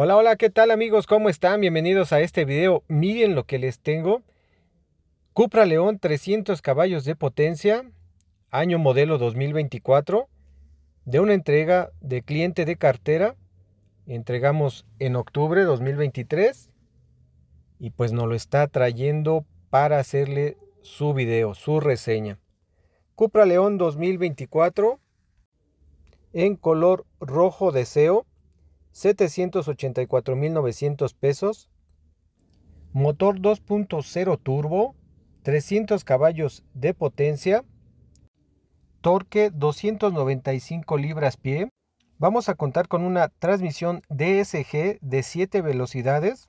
Hola, hola, ¿qué tal amigos? ¿Cómo están? Bienvenidos a este video. Miren lo que les tengo. Cupra León 300 caballos de potencia, año modelo 2024, de una entrega de cliente de cartera. Entregamos en octubre 2023 y pues nos lo está trayendo para hacerle su video, su reseña. Cupra León 2024 en color rojo deseo 784.900 pesos. Motor 2.0 turbo, 300 caballos de potencia. Torque 295 libras-pie. Vamos a contar con una transmisión DSG de 7 velocidades,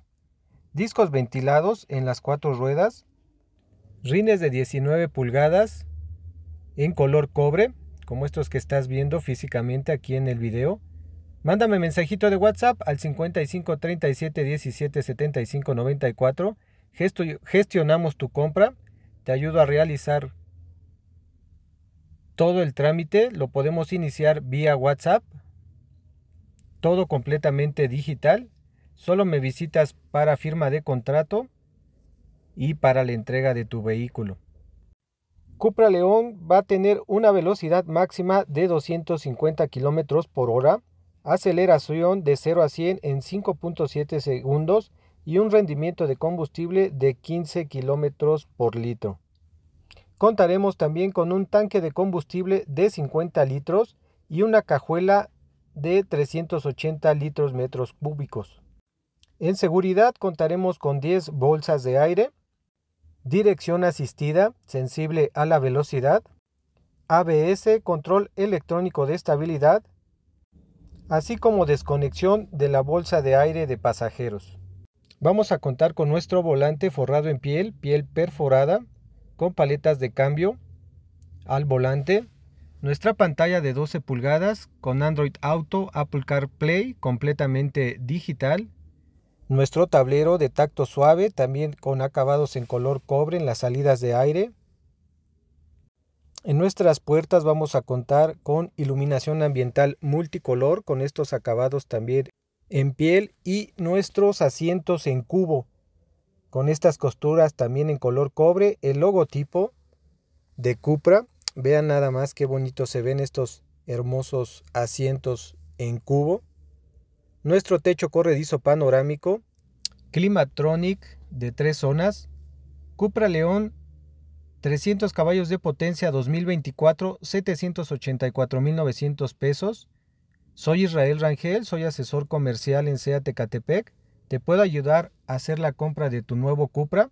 discos ventilados en las 4 ruedas, rines de 19 pulgadas en color cobre, como estos que estás viendo físicamente aquí en el video. Mándame mensajito de WhatsApp al 55 37 17 75 94. gestionamos tu compra. Te ayudo a realizar todo el trámite. Lo podemos iniciar vía WhatsApp. Todo completamente digital. Solo me visitas para firma de contrato y para la entrega de tu vehículo. Cupra León va a tener una velocidad máxima de 250 km por hora aceleración de 0 a 100 en 5.7 segundos y un rendimiento de combustible de 15 kilómetros por litro. Contaremos también con un tanque de combustible de 50 litros y una cajuela de 380 litros metros cúbicos. En seguridad contaremos con 10 bolsas de aire, dirección asistida sensible a la velocidad, ABS, control electrónico de estabilidad, así como desconexión de la bolsa de aire de pasajeros. Vamos a contar con nuestro volante forrado en piel, piel perforada, con paletas de cambio al volante, nuestra pantalla de 12 pulgadas con Android Auto, Apple CarPlay completamente digital, nuestro tablero de tacto suave también con acabados en color cobre en las salidas de aire, en nuestras puertas vamos a contar con iluminación ambiental multicolor, con estos acabados también en piel y nuestros asientos en cubo, con estas costuras también en color cobre, el logotipo de Cupra. Vean nada más qué bonito se ven estos hermosos asientos en cubo. Nuestro techo corredizo panorámico, Climatronic de tres zonas, Cupra León 300 caballos de potencia 2024, 784.900 pesos. Soy Israel Rangel, soy asesor comercial en SEAT Tecatepec. Te puedo ayudar a hacer la compra de tu nuevo Cupra.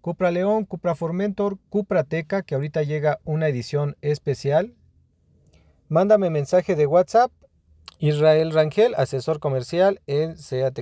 Cupra León, Cupra Formentor, Cupra Teca, que ahorita llega una edición especial. Mándame mensaje de WhatsApp. Israel Rangel, asesor comercial en SEAT